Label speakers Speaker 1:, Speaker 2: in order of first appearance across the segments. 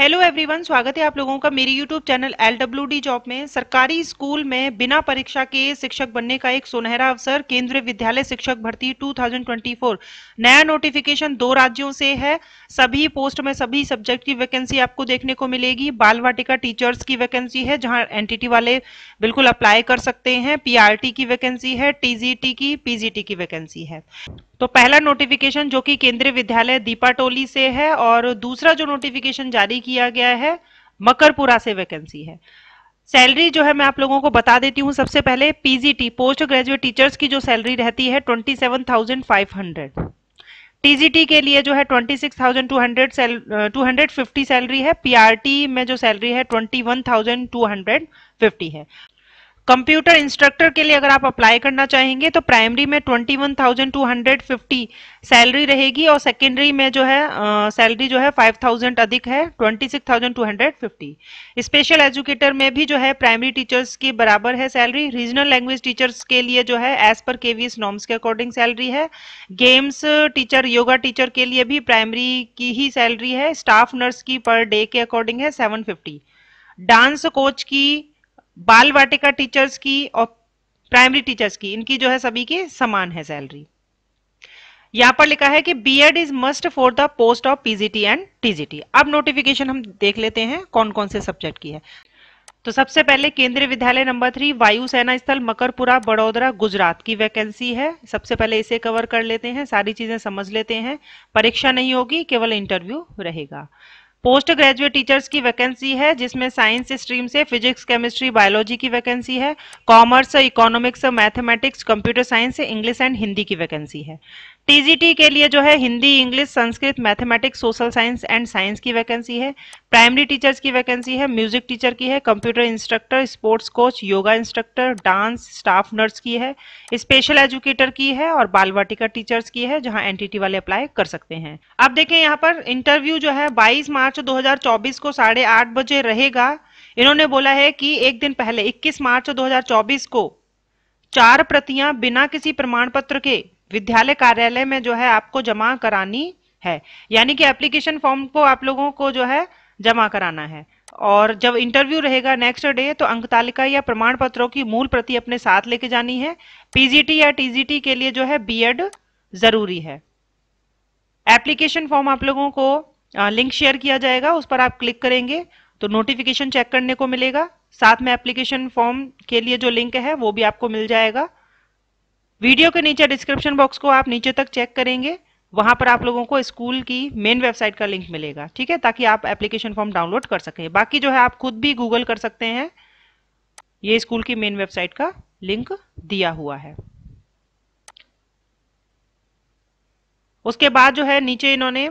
Speaker 1: hello everyone स्वागत है आप लोगों का मेरी यूट्यूब चैनल एल जॉब में सरकारी स्कूल में बिना परीक्षा के शिक्षक बनने का एक सुनहरा अवसर केंद्रीय विद्यालय शिक्षक भर्ती 2024 नया नोटिफिकेशन दो राज्यों से है सभी पोस्ट में सभी सब्जेक्ट की वैकेंसी आपको देखने को मिलेगी बाल वाटिका टीचर्स की वैकेंसी है जहाँ एन वाले बिल्कुल अप्लाई कर सकते हैं पी की वैकेंसी है टी की पीजीटी की वैकेंसी है तो पहला नोटिफिकेशन जो कि केंद्रीय विद्यालय दीपाटोली से है और दूसरा जो नोटिफिकेशन जारी किया गया है मकरपुरा से वैकेंसी है सैलरी जो है मैं आप लोगों को बता देती हूँ सबसे पहले पीजीटी पोस्ट ग्रेजुएट टीचर्स की जो सैलरी रहती है twenty seven thousand five hundred TGT के लिए जो है twenty six thousand two hundred two hundred fifty salary है पीआरटी में जो सैलरी है twenty one thousand two hundred fifty है कंप्यूटर इंस्ट्रक्टर के लिए अगर आप अप्लाई करना चाहेंगे तो प्राइमरी में 21,250 सैलरी रहेगी और सेकेंडरी में जो है सैलरी uh, जो है 5,000 अधिक है 26,250 स्पेशल एजुकेटर में भी जो है प्राइमरी टीचर्स के बराबर है सैलरी रीजनल लैंग्वेज टीचर्स के लिए जो है एज पर केवीएस नॉर्म्स के अकॉर्डिंग सैलरी है गेम्स टीचर योगा टीचर के लिए भी प्राइमरी की ही सैलरी है स्टाफ नर्स की पर डे के अकॉर्डिंग है सेवन डांस कोच की बाल वाटिका टीचर्स की और प्राइमरी टीचर्स की इनकी जो है सभी की समान है सैलरी यहां पर लिखा है कि B Ed is must for the post of PGT and TGT अब नोटिफिकेशन हम देख लेते हैं कौन कौन से सब्जेक्ट की है तो सबसे पहले केंद्रीय विद्यालय नंबर थ्री वायुसेना स्थल मकरपुरा बड़ोदरा गुजरात की वैकेंसी है सबसे पहले इसे कवर कर लेते हैं सारी चीजें समझ लेते हैं परीक्षा नहीं होगी केवल इंटरव्यू रहेगा पोस्ट ग्रेजुएट टीचर्स की वैकेंसी है जिसमें साइंस स्ट्रीम से फिजिक्स केमिस्ट्री बायोलॉजी की वैकेंसी है commerce economics mathematics computer science English and Hindi की वैकेंसी है टीजीटी के लिए जो है Hindi English Sanskrit mathematics social science and science की वैकेंसी है प्राइमरी टीचर्स की वैकेंसी है म्यूजिक टीचर की है computer instructor sports coach yoga instructor dance staff nurse की है स्पेशल एजुकेटर की है और बाल वाटिका टीचर्स की है जहां एनटीटी वाले अप्लाई कर सकते हैं अब देखें यहाँ पर इंटरव्यू जो है बाईस मार्च 2024 को साढ़े आठ बजे रहेगा इन्होंने बोला है कि एक दिन पहले 21 मार्च 2024 को चार प्रतियां बिना किसी प्रमाण पत्र के विद्यालय कार्यालय में जो है आपको जमा करानी है यानी कि एप्लीकेशन फॉर्म को आप लोगों को जो है जमा कराना है और जब इंटरव्यू रहेगा नेक्स्ट डे तो अंक तालिका या प्रमाण पत्रों की मूल प्रति अपने साथ लेके जानी है पीजीटी या टीजीटी के लिए जो है बीएड जरूरी है एप्लीकेशन फॉर्म आप लोगों को लिंक शेयर किया जाएगा उस पर आप क्लिक करेंगे तो नोटिफिकेशन चेक करने को मिलेगा साथ में एप्लीकेशन फॉर्म के लिए जो लिंक है वो भी आपको मिल जाएगा वीडियो के नीचे डिस्क्रिप्शन बॉक्स को आप नीचे तक चेक करेंगे वहां पर आप लोगों को स्कूल की मेन वेबसाइट का लिंक मिलेगा ठीक है ताकि आप एप्लीकेशन फॉर्म डाउनलोड कर सकें बाकी जो है आप खुद भी गूगल कर सकते हैं ये स्कूल की मेन वेबसाइट का लिंक दिया हुआ है उसके बाद जो है नीचे इन्होंने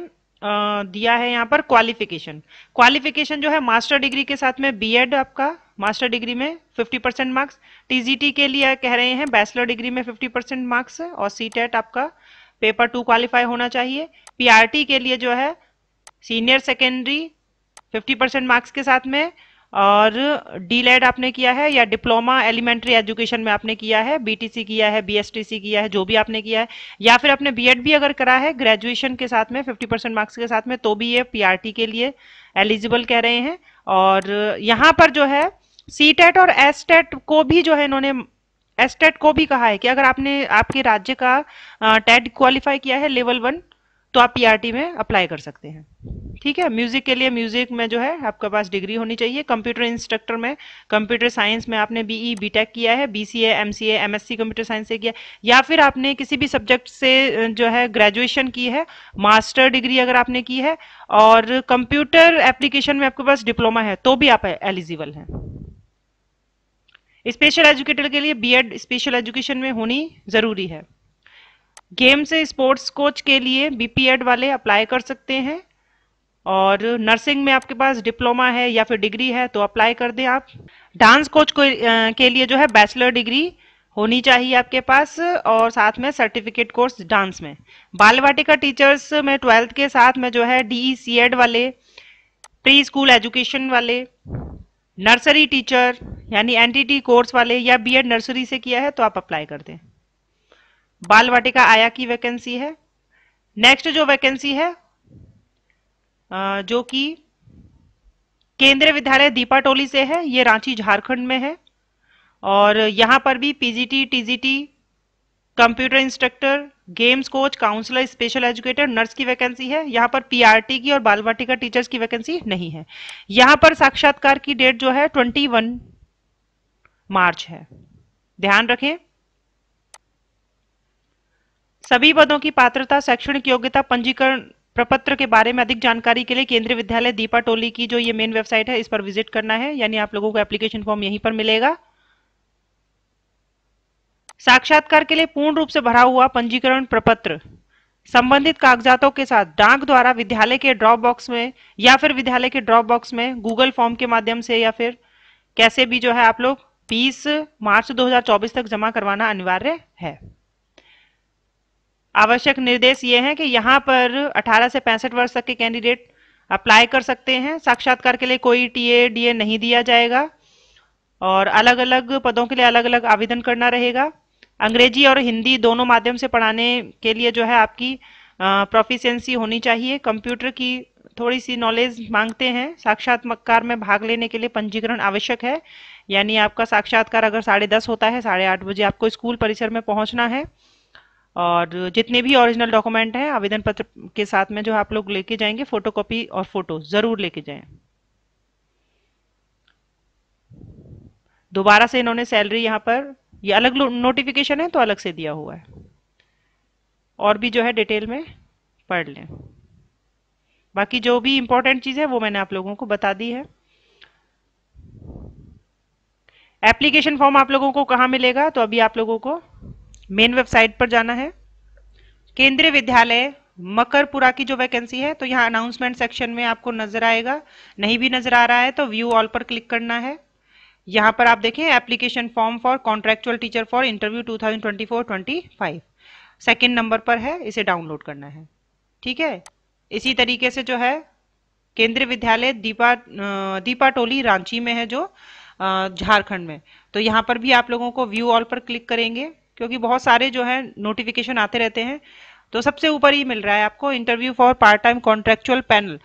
Speaker 1: दिया है यहाँ पर क्वालिफिकेशन क्वालिफिकेशन जो है मास्टर डिग्री के साथ में बीएड आपका मास्टर डिग्री में 50 परसेंट मार्क्स टीजीटी के लिए कह रहे हैं बैचलर डिग्री में 50 परसेंट मार्क्स और सी टेट e आपका पेपर टू क्वालिफाई होना चाहिए पीआरटी के लिए जो है सीनियर सेकेंडरी 50 परसेंट मार्क्स के साथ में और डी लेड e आपने किया है या डिप्लोमा एलिमेंट्री एजुकेशन में आपने किया है बीटीसी किया है बीएसटीसी किया है जो भी आपने किया है या फिर आपने बीएड भी अगर करा है ग्रेजुएशन के साथ में 50 परसेंट मार्क्स के साथ में तो भी ये पीआरटी के लिए एलिजिबल कह रहे हैं और यहाँ पर जो है सी टेट e और एस टेट e को भी जो है इन्होंने एस टेट e को भी कहा है कि अगर आपने आपके राज्य का टेट क्वालिफाई किया है लेवल वन तो आप पीआरटी में अप्लाई कर सकते हैं ठीक है म्यूजिक के लिए म्यूजिक में जो है आपके पास डिग्री होनी चाहिए कंप्यूटर इंस्ट्रक्टर में कंप्यूटर साइंस में आपने बीई बीटेक किया है BCA MCA MSc computer science से किया या फिर आपने किसी भी सब्जेक्ट से जो है ग्रेजुएशन की है मास्टर डिग्री अगर आपने की है और कंप्यूटर एप्लीकेशन में आपके पास डिप्लोमा है तो भी आप एलिजिबल हैं स्पेशल एजुकेटर के लिए बीएड स्पेशल एजुकेशन में होनी ज़रूरी है गेम से स्पोर्ट्स कोच के लिए बीपीएड वाले अप्लाई कर सकते हैं और नर्सिंग में आपके पास डिप्लोमा है या फिर डिग्री है तो अप्लाई कर दें आप डांस कोच को के लिए जो है बैचलर डिग्री होनी चाहिए आपके पास और साथ में सर्टिफिकेट कोर्स डांस में बाल वाटिका टीचर्स में ट्वेल्थ के साथ में जो है डी सी e वाले प्री स्कूल एजुकेशन वाले नर्सरी टीचर यानी एनटीटी कोर्स वाले या बीएड नर्सरी से किया है तो आप अप्लाई कर दें बाल वाटिका आया की वैकेंसी है नेक्स्ट जो वैकेंसी है जो कि केंद्रीय विद्यालय दीपा टोली से है ये रांची झारखंड में है और यहां पर भी PGT TGT computer instructor games coach counsellor special educator nurse की वैकेंसी है यहाँ पर पीआरटी की और बालवाटिका टीचर्स की वैकेंसी नहीं है यहाँ पर साक्षात्कार की डेट जो है ट्वेंटी वन मार्च है ध्यान रखें सभी पदों की पात्रता शैक्षणिक योग्यता पंजीकरण प्रपत्र के बारे में अधिक जानकारी के लिए केंद्रीय विद्यालय दीपा टोली की जो ये मेन वेबसाइट है इस पर विजिट करना है यानी आप लोगों को एप्लीकेशन फॉर्म यहीं पर मिलेगा साक्षात्कार के लिए पूर्ण रूप से भरा हुआ पंजीकरण प्रपत्र संबंधित कागजातों के साथ डाक द्वारा विद्यालय के ड्रॉप बॉक्स में या फिर विद्यालय के ड्रॉप बॉक्स में गूगल फॉर्म के माध्यम से या फिर कैसे भी जो है आप लोग फीस मार्च 2024 तक जमा करवाना अनिवार्य है आवश्यक निर्देश ये हैं कि यहाँ पर 18 से पैंसठ वर्ष तक के कैंडिडेट अप्लाई कर सकते हैं साक्षात्कार के लिए कोई टीए डीए नहीं दिया जाएगा और अलग अलग पदों के लिए अलग अलग आवेदन करना रहेगा अंग्रेजी और हिंदी दोनों माध्यम से पढ़ाने के लिए जो है आपकी प्रोफिशेंसी होनी चाहिए कंप्यूटर की थोड़ी सी नॉलेज मांगते हैं साक्षात्कार में भाग लेने के लिए पंजीकरण आवश्यक है यानी आपका साक्षात्कार अगर साढ़े दस होता है साढ़े आठ बजे आपको स्कूल परिसर में पहुंचना है और जितने भी ओरिजिनल डॉक्यूमेंट हैं आवेदन पत्र के साथ में जो आप लोग लेके जाएंगे फोटोकॉपी और फोटो ज़रूर लेके जाएं दोबारा से इन्होंने सैलरी यहाँ पर ये अलग नोटिफिकेशन है तो अलग से दिया हुआ है और भी जो है डिटेल में पढ़ लें बाकी जो भी इम्पोर्टेंट चीज़ है वो मैंने आप लोगों को बता दी है एप्लीकेशन फॉर्म आप लोगों को कहाँ मिलेगा तो अभी आप लोगों को मेन वेबसाइट पर जाना है केंद्रीय विद्यालय मकरपुरा की जो वैकेंसी है तो यहाँ अनाउंसमेंट सेक्शन में आपको नजर आएगा नहीं भी नजर आ रहा है तो व्यू ऑल पर क्लिक करना है यहाँ पर आप देखें application form for contractual teacher for interview 2024 thousand second number पर है इसे डाउनलोड करना है ठीक है इसी तरीके से जो है केंद्रीय विद्यालय दीपा दीपा टोली रांची में है जो झारखंड में तो यहाँ पर भी आप लोगों को व्यू ऑल पर क्लिक करेंगे क्योंकि बहुत सारे जो है नोटिफिकेशन आते रहते हैं तो सबसे ऊपर ही मिल रहा है आपको interview for part time contractual panel